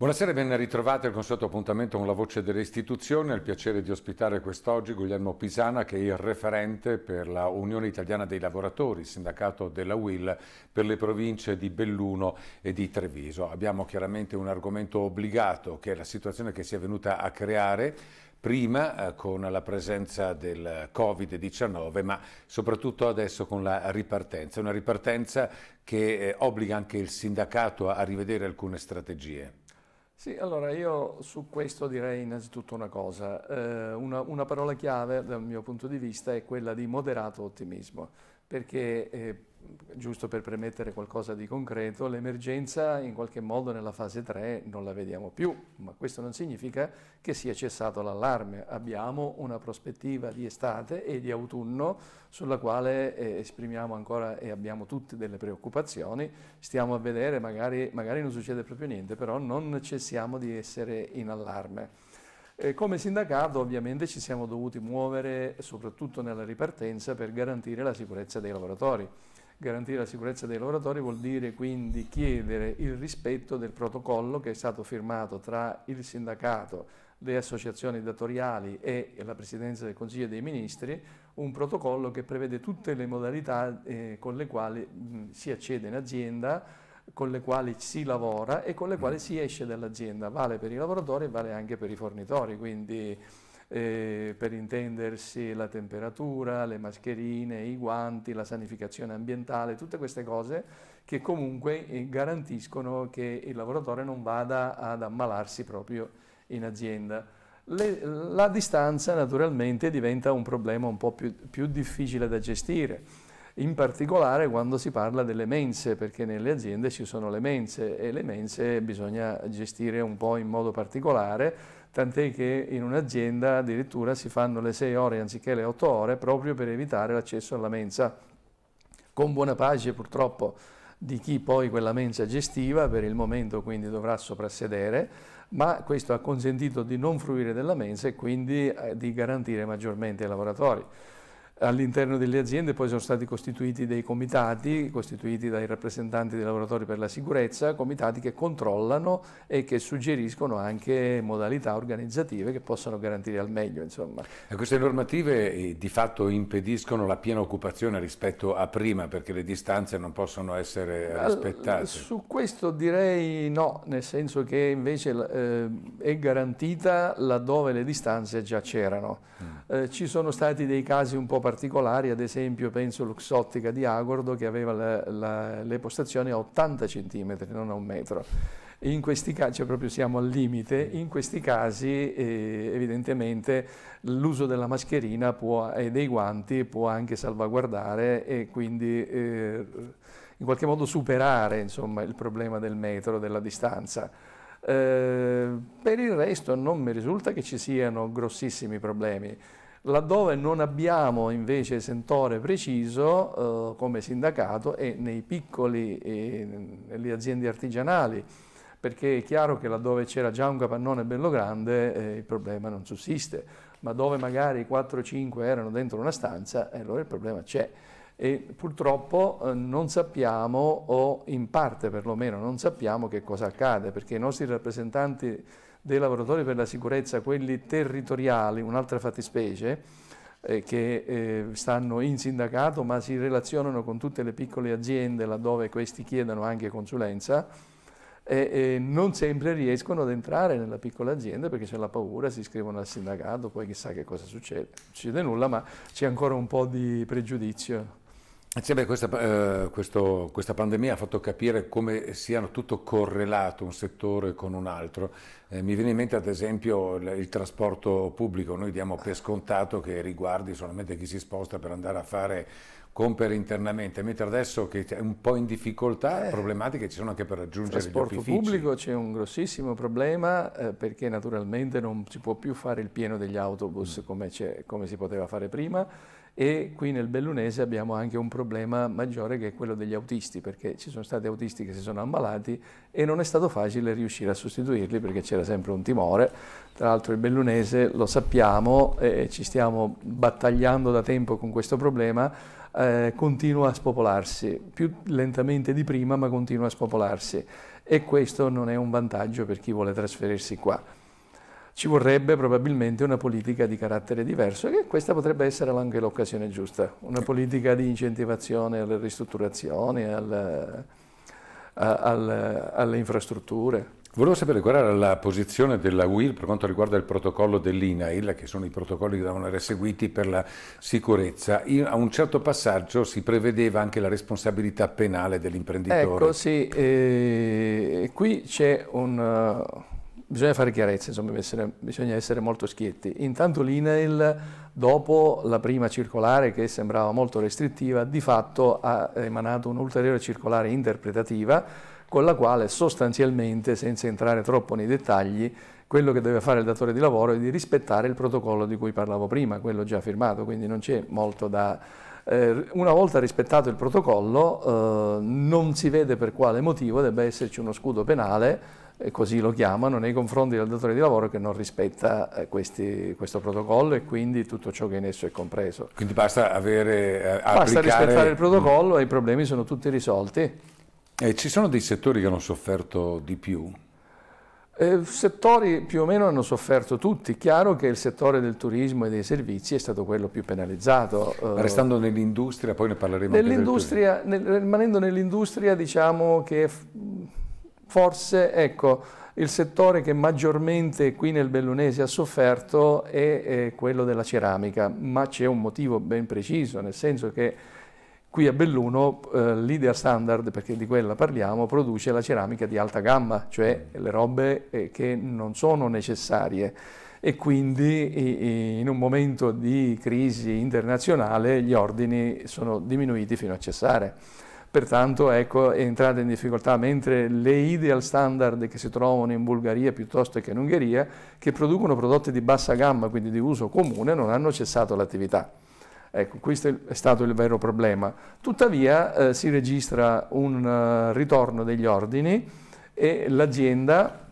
Buonasera e ben ritrovati al consueto appuntamento con la voce delle istituzioni. È il piacere di ospitare quest'oggi Guglielmo Pisana che è il referente per la Unione Italiana dei Lavoratori, sindacato della UIL per le province di Belluno e di Treviso. Abbiamo chiaramente un argomento obbligato che è la situazione che si è venuta a creare prima eh, con la presenza del Covid-19 ma soprattutto adesso con la ripartenza, una ripartenza che eh, obbliga anche il sindacato a rivedere alcune strategie. Sì, allora io su questo direi innanzitutto una cosa, eh, una, una, parola chiave dal mio punto di vista è quella di moderato ottimismo, perché eh, giusto per premettere qualcosa di concreto, l'emergenza in qualche modo nella fase 3 non la vediamo più, ma questo non significa che sia cessato l'allarme. Abbiamo una prospettiva di estate e di autunno sulla quale eh, esprimiamo ancora e abbiamo tutte delle preoccupazioni, stiamo a vedere, magari, magari non succede proprio niente, però non cessiamo di essere in allarme. come sindacato ovviamente ci siamo dovuti muovere soprattutto nella ripartenza per garantire la sicurezza dei lavoratori. Garantire la sicurezza dei lavoratori vuol dire quindi chiedere il rispetto del protocollo che è stato firmato tra il sindacato, le associazioni datoriali e la Presidenza del Consiglio dei Ministri, un protocollo che prevede tutte le modalità eh, con le quali mh, si accede in azienda, con le quali si lavora e con le mm. quali si esce dall'azienda. Vale per i lavoratori e vale anche per i fornitori, quindi eh, per intendersi la temperatura, le mascherine, i guanti, la sanificazione ambientale, tutte queste cose che comunque eh, garantiscono che il lavoratore non vada ad ammalarsi proprio in azienda. Le, la distanza naturalmente diventa un problema un po' più, più difficile da gestire in particolare quando si parla delle mense, perché nelle aziende ci sono le mense e le mense bisogna gestire un po' in modo particolare tant'è che in un'azienda addirittura si fanno le 6 ore anziché le 8 ore proprio per evitare l'accesso alla mensa, con buona pace purtroppo di chi poi quella mensa gestiva, per il momento quindi dovrà soprassedere, ma questo ha consentito di non fruire della mensa e quindi eh, di garantire maggiormente ai lavoratori. All'interno delle aziende poi sono stati costituiti dei comitati, costituiti dai rappresentanti dei lavoratori per la sicurezza, comitati che controllano e che suggeriscono anche modalità organizzative che possano garantire al meglio. Insomma. Queste normative eh, di fatto impediscono la piena occupazione rispetto a prima perché le distanze non possono essere rispettate? Su questo direi no, nel senso che invece eh, è garantita laddove le distanze già c'erano. Mm. Eh, ci sono stati dei casi un po' particolari particolari, ad esempio penso l'Uxottica di Agordo che aveva la, la, le postazioni a 80 cm, non a un metro. In questi casi, cioè proprio siamo al limite, in questi casi eh, evidentemente l'uso della mascherina può, e dei guanti può anche salvaguardare e quindi eh, in qualche modo superare insomma, il problema del metro, della distanza. Eh, per il resto non mi risulta che ci siano grossissimi problemi. Laddove non abbiamo invece sentore preciso eh, come sindacato è nei piccoli, e nelle aziende artigianali, perché è chiaro che laddove c'era già un capannone bello grande eh, il problema non sussiste, ma dove magari 4-5 erano dentro una stanza, eh, allora il problema c'è. E purtroppo eh, non sappiamo, o in parte perlomeno non sappiamo che cosa accade, perché i nostri rappresentanti dei lavoratori per la sicurezza, quelli territoriali, un'altra fattispecie, eh, che eh, stanno in sindacato ma si relazionano con tutte le piccole aziende laddove questi chiedono anche consulenza, e, e, non sempre riescono ad entrare nella piccola azienda perché c'è la paura, si iscrivono al sindacato, poi chissà che cosa succede. Non succede nulla, ma c'è ancora un po' di pregiudizio. Sempre questa, eh, questo, questa, pandemia ha fatto capire come siano tutto correlato un settore con un altro. Eh, mi viene in mente ad esempio il, il, trasporto pubblico, noi diamo per scontato che riguardi solamente chi si sposta per andare a fare compere internamente, mentre adesso che è un po' in difficoltà, eh, problematiche ci sono anche per raggiungere gli opifici. Nel trasporto pubblico c'è un grossissimo problema eh, perché naturalmente non si può più fare il pieno degli autobus mm. come, come si poteva fare prima e qui nel Bellunese abbiamo anche un problema maggiore che è quello degli autisti, perché ci sono stati autisti che si sono ammalati e non è stato facile riuscire a sostituirli perché c'era sempre un timore. Tra l'altro il Bellunese lo sappiamo e ci stiamo battagliando da tempo con questo problema, eh, continua a spopolarsi, più lentamente di prima ma continua a spopolarsi e questo non è un vantaggio per chi vuole trasferirsi qua. Ci vorrebbe probabilmente una politica di carattere diverso e questa potrebbe essere anche l'occasione giusta, una politica di incentivazione alle ristrutturazioni, al, eh, al, alle infrastrutture. Volevo sapere qual era la posizione della UIL per quanto riguarda il protocollo dell'INAIL, che sono i protocolli che devono essere seguiti per la sicurezza. In, a un certo passaggio si prevedeva anche la responsabilità penale dell'imprenditore. Ecco, sì, eh, qui c'è un, bisogna fare chiarezza, insomma, essere, bisogna essere molto schietti. Intanto l'INAIL, dopo la prima circolare che sembrava molto restrittiva, di fatto ha emanato un'ulteriore circolare interpretativa con la quale sostanzialmente, senza entrare troppo nei dettagli, quello che deve fare il datore di lavoro è di rispettare il protocollo di cui parlavo prima, quello già firmato, quindi non c'è molto da... Eh, una volta rispettato il protocollo eh, non si vede per quale motivo debba esserci uno scudo penale così lo chiamano, nei confronti del datore di lavoro che non rispetta eh, questi, questo protocollo e quindi tutto ciò che in esso è compreso. Quindi basta avere... Eh, basta applicare... rispettare il protocollo mm. e i problemi sono tutti risolti. Eh, ci sono dei settori che hanno sofferto di più? Eh, settori più o meno hanno sofferto tutti, chiaro che il settore del turismo e dei servizi è stato quello più penalizzato. Ma eh. Restando nell'industria, poi ne parleremo nell anche del Nel, rimanendo nell'industria diciamo che forse ecco, il settore che maggiormente qui nel Bellunese ha sofferto è, è quello della ceramica, ma c'è un motivo ben preciso, nel senso che qui a Belluno eh, l'Idea Standard, perché di quella parliamo, produce la ceramica di alta gamma, cioè le robe eh, che non sono necessarie e quindi in un momento di crisi internazionale gli ordini sono diminuiti fino a cessare. Pertanto ecco, è entrata in difficoltà, mentre le ideal standard che si trovano in Bulgaria piuttosto che in Ungheria, che producono prodotti di bassa gamma, quindi di uso comune, non hanno cessato l'attività. Ecco, questo è stato il vero problema. Tuttavia eh, si registra un uh, ritorno degli ordini e l'azienda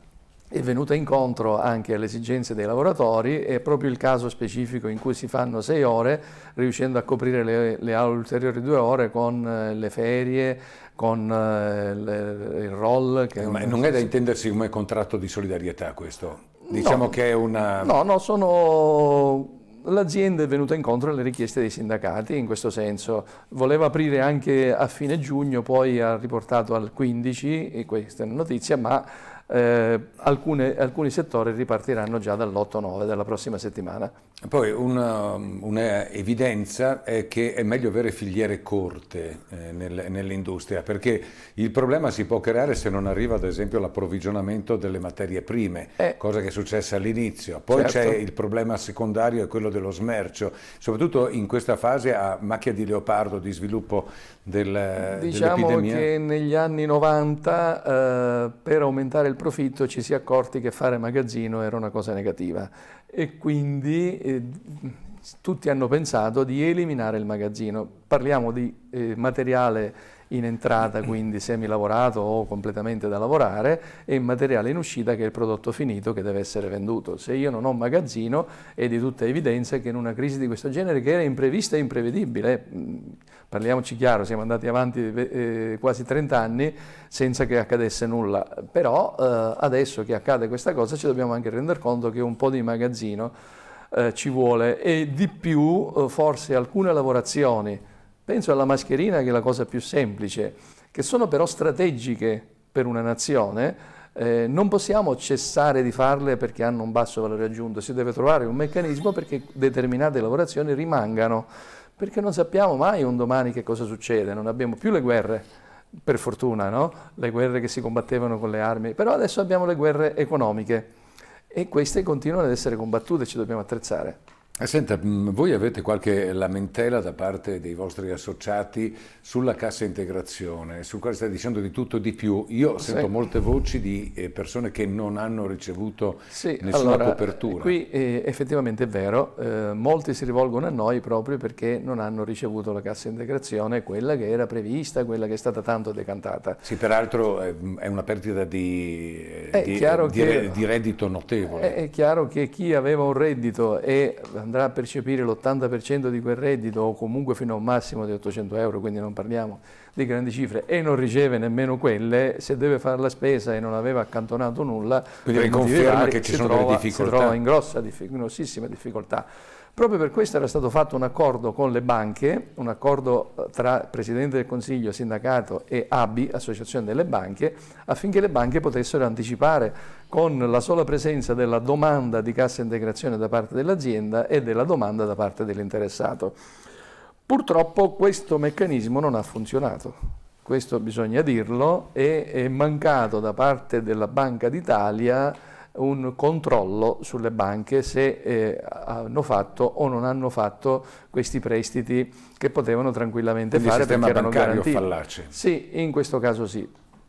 è venuta incontro anche alle esigenze dei lavoratori e proprio il caso specifico in cui si fanno sei ore, riuscendo a coprire le, le ulteriori due ore con eh, le ferie, con eh, le, il roll. Ma non è da intendersi come contratto di solidarietà questo? Diciamo no, che è una... No, no, sono l'azienda è venuta incontro alle richieste dei sindacati in questo senso. Voleva aprire anche a fine giugno, poi ha riportato al 15 e questa è una notizia, ma eh, alcune, alcuni settori ripartiranno già dall'8-9 della prossima settimana. Poi un'evidenza è che è meglio avere filiere corte eh, nel, nell'industria perché il problema si può creare se non arriva ad esempio l'approvvigionamento delle materie prime, eh, cosa che è successa all'inizio. Poi certo. c'è il problema secondario è quello dello smercio, soprattutto in questa fase a macchia di leopardo di sviluppo del, diciamo dell'epidemia. Diciamo che negli anni 90 eh, per aumentare il del profitto ci si è accorti che fare magazzino era una cosa negativa e quindi eh, tutti hanno pensato di eliminare il magazzino. Parliamo di eh, materiale in entrata, quindi semilavorato o completamente da lavorare, e materiale in uscita che è il prodotto finito che deve essere venduto. Se io non ho magazzino è di tutta evidenza che in una crisi di questo genere, che era imprevista e imprevedibile, mm, parliamoci chiaro, siamo andati avanti eh, quasi 30 anni senza che accadesse nulla, però eh, adesso che accade questa cosa ci dobbiamo anche rendere conto che un po' di magazzino eh, ci vuole e di più eh, forse alcune lavorazioni, penso alla mascherina che è la cosa più semplice, che sono però strategiche per una nazione, eh, non possiamo cessare di farle perché hanno un basso valore aggiunto, si deve trovare un meccanismo perché determinate lavorazioni rimangano perché non sappiamo mai un domani che cosa succede, non abbiamo più le guerre, per fortuna, no? le guerre che si combattevano con le armi, però adesso abbiamo le guerre economiche e queste continuano ad essere combattute, ci dobbiamo attrezzare. Eh, senta, mm, voi avete qualche lamentela da parte dei vostri associati sulla cassa integrazione, su quale sta dicendo di tutto e di più. Io sì. sento molte voci di eh, persone che non hanno ricevuto sì, nessuna allora, eh, copertura. Qui eh, effettivamente è vero, eh, molti si rivolgono a noi proprio perché non hanno ricevuto la cassa integrazione, quella che era prevista, quella che è stata tanto decantata. Sì, peraltro mm, è una perdita di, di, di, che, di reddito notevole. È, è chiaro che chi aveva un reddito e andrà a percepire l'80% di quel reddito o comunque fino a un massimo di 800 euro, quindi non parliamo di grandi cifre, e non riceve nemmeno quelle, se deve fare la spesa e non aveva accantonato nulla, quindi riconferma che ci sono trova, delle difficoltà. Si trova in grossa, grossissima difficoltà. Proprio per questo era stato fatto un accordo con le banche, un accordo eh, tra Presidente del Consiglio, Sindacato e ABI, Associazione delle Banche, affinché le banche potessero anticipare con la sola presenza della domanda di cassa integrazione da parte dell'azienda e della domanda da parte dell'interessato. Purtroppo questo meccanismo non ha funzionato questo bisogna dirlo, e è, mancato da parte della Banca d'Italia un controllo sulle banche se eh, hanno fatto o non hanno fatto questi prestiti che potevano tranquillamente Quindi fare il perché erano garantiti. fallace. Sì, in questo caso sì.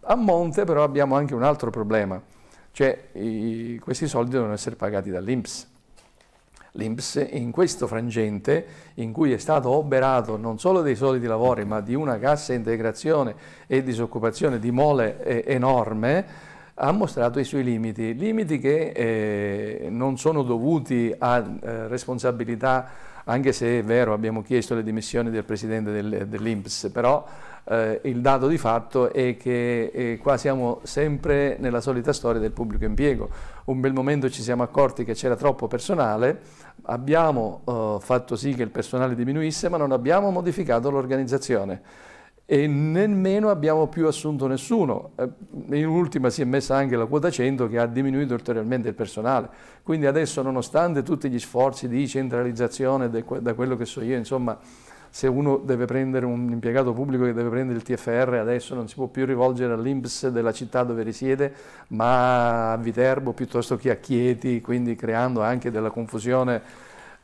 A monte però abbiamo anche un altro problema, cioè i, questi soldi devono essere pagati dall'Inps. L'Inps in questo frangente in cui è stato oberato non solo dei soldi di lavori ma di una cassa integrazione e disoccupazione di mole eh, enorme, ha mostrato i suoi limiti, limiti che eh, non sono dovuti a eh, responsabilità, anche se è vero abbiamo chiesto le dimissioni del presidente del, dell'Inps, però eh, il dato di fatto è che eh, qua siamo sempre nella solita storia del pubblico impiego. Un bel momento ci siamo accorti che c'era troppo personale, abbiamo eh, fatto sì che il personale diminuisse, ma non abbiamo modificato l'organizzazione e nemmeno abbiamo più assunto nessuno. Eh, in ultima si è messa anche la quota 100 che ha diminuito ulteriormente il personale. Quindi adesso nonostante tutti gli sforzi di centralizzazione da quello che so io, insomma, se uno deve prendere un impiegato pubblico che deve prendere il TFR adesso non si può più rivolgere all'Inps della città dove risiede, ma a Viterbo piuttosto che a Chieti, quindi creando anche della confusione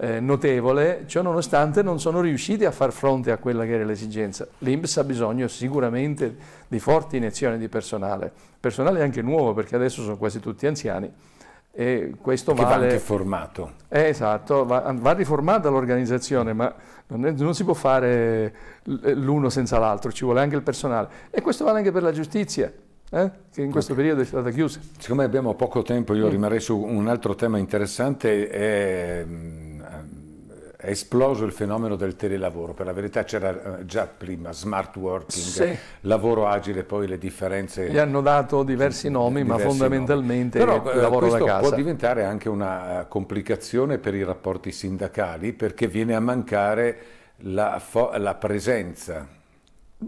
eh, notevole, ciò nonostante non sono riusciti a far fronte a quella che era l'esigenza. L'Inps ha bisogno sicuramente di forti iniezioni di personale, personale anche nuovo perché adesso sono quasi tutti anziani e questo vale... va anche formato. Eh, esatto, va, va riformata l'organizzazione, ma non, è, non, si può fare l'uno senza l'altro, ci vuole anche il personale. E questo vale anche per la giustizia. Eh, che in questo okay. periodo è stata chiusa. Siccome abbiamo poco tempo, io mm. rimarrei su un altro tema interessante, è mm, è esploso il fenomeno del telelavoro, per la verità c'era eh, già prima smart working, sì. lavoro agile, poi le differenze... Gli hanno dato diversi nomi, diversi ma fondamentalmente nomi. Però, il eh, lavoro da casa. può diventare anche una eh, complicazione per i rapporti sindacali perché viene a mancare la, la presenza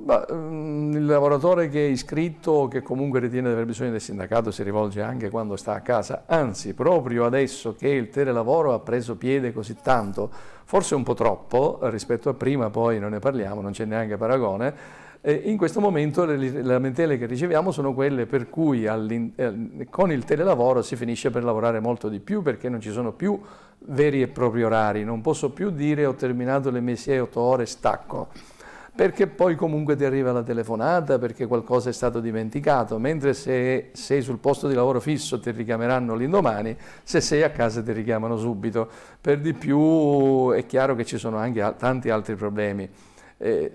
ma, um, il lavoratore che è iscritto, o che comunque ritiene di aver bisogno del sindacato, si rivolge anche quando sta a casa. Anzi, proprio adesso che il telelavoro ha preso piede così tanto, forse un po' troppo rispetto a prima, poi non ne parliamo, non c'è neanche paragone, eh, in questo momento le lamentele che riceviamo sono quelle per cui eh, con il telelavoro si finisce per lavorare molto di più perché non ci sono più veri e propri orari, non posso più dire ho terminato le mie 6-8 ore, stacco perché poi comunque ti arriva la telefonata, perché qualcosa è stato dimenticato, mentre se sei sul posto di lavoro fisso ti richiameranno l'indomani, se sei a casa ti richiamano subito. Per di più è chiaro che ci sono anche tanti altri problemi. Eh,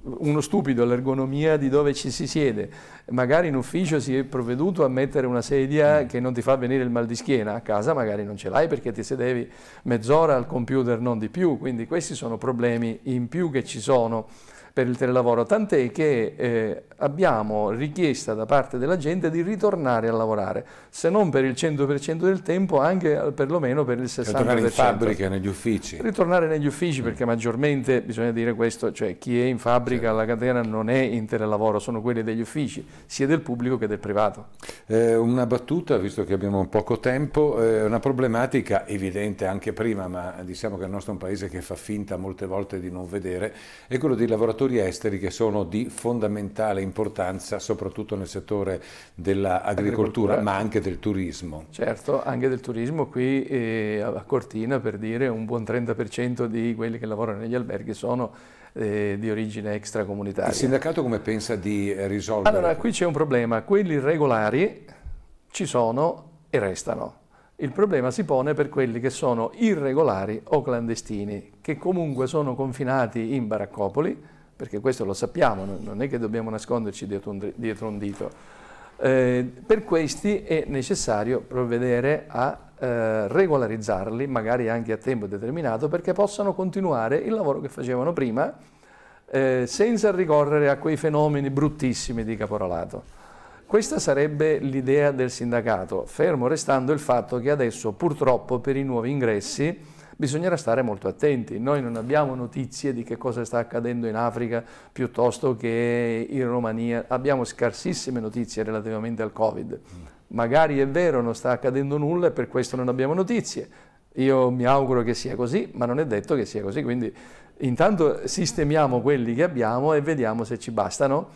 uno stupido, l'ergonomia di dove ci si siede. Magari in ufficio si è provveduto a mettere una sedia mm. che non ti fa venire il mal di schiena, a casa magari non ce l'hai perché ti sedevi mezz'ora al computer, non di più. Quindi questi sono problemi in più che ci sono per il telelavoro, tant'è che eh, abbiamo richiesta da parte della gente di ritornare a lavorare, se non per il 100% del tempo, anche eh, perlomeno per il 60%. Ritornare in fabbrica, negli uffici. Ritornare negli uffici, mm. perché maggiormente, bisogna dire questo, cioè chi è in fabbrica, certo. la catena non è in telelavoro, sono quelli degli uffici, sia del pubblico che del privato. Eh, una battuta, visto che abbiamo poco tempo, eh, una problematica evidente anche prima, ma diciamo che il nostro è un paese che fa finta molte volte di non vedere, è quello dei lavoratori lavoratori esteri che sono di fondamentale importanza soprattutto nel settore dell'agricoltura ma anche del turismo. Certo, anche del turismo qui eh, a Cortina per dire un buon 30% di quelli che lavorano negli alberghi sono eh, di origine extracomunitaria. Il sindacato come pensa di risolvere? Allora, qui c'è un problema, quelli regolari ci sono e restano. Il problema si pone per quelli che sono irregolari o clandestini, che comunque sono confinati in baraccopoli, perché questo lo sappiamo, non è che dobbiamo nasconderci dietro un, dietro un dito. Eh, per questi è necessario provvedere a eh, regolarizzarli, magari anche a tempo determinato, perché possano continuare il lavoro che facevano prima eh, senza ricorrere a quei fenomeni bruttissimi di caporalato. Questa sarebbe l'idea del sindacato, fermo restando il fatto che adesso purtroppo per i nuovi ingressi bisognerà stare molto attenti. Noi non abbiamo notizie di che cosa sta accadendo in Africa piuttosto che in Romania, abbiamo scarsissime notizie relativamente al Covid. Magari è vero, non sta accadendo nulla e per questo non abbiamo notizie. Io mi auguro che sia così, ma non è detto che sia così, quindi intanto sistemiamo quelli che abbiamo e vediamo se ci bastano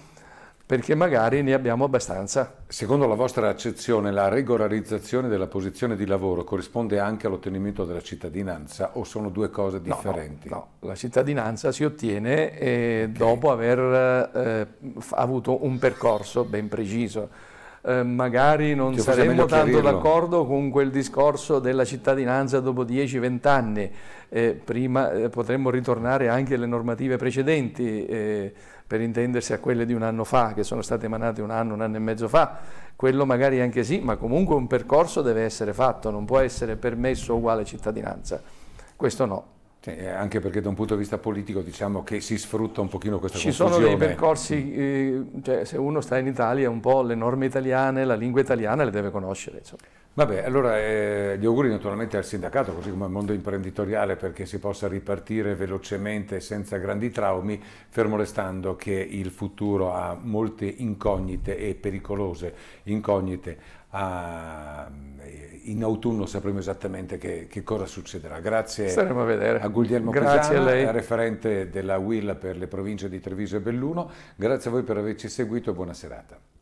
perché magari ne abbiamo abbastanza. Secondo la vostra accezione, la regolarizzazione della posizione di lavoro corrisponde anche all'ottenimento della cittadinanza o sono due cose differenti? No, no, no. la cittadinanza si ottiene eh, okay. dopo aver eh, avuto un percorso ben preciso eh, magari non Ti saremmo tanto d'accordo con quel discorso della cittadinanza dopo 10-20 anni, eh, prima eh, potremmo ritornare anche alle normative precedenti, eh, per intendersi a quelle di un anno fa, che sono state emanate un anno, un anno e mezzo fa, quello magari anche sì, ma comunque un percorso deve essere fatto, non può essere permesso uguale cittadinanza, questo no. Eh, anche perché da un punto di vista politico diciamo che si sfrutta un pochino questa Ci confusione. Ci sono dei percorsi, eh, cioè se uno sta in Italia un po' le norme italiane, la lingua italiana le deve conoscere. Insomma. Vabbè, allora eh, gli auguri naturalmente al sindacato, così come al mondo imprenditoriale, perché si possa ripartire velocemente senza grandi traumi, fermo restando che il futuro ha molte incognite e pericolose incognite. A, eh, in autunno sapremo esattamente che, che cosa succederà. Grazie a, a Guglielmo Grazie Pisano, eh, referente della WIL per le province di Treviso e Belluno. Grazie a voi per averci seguito e buona serata.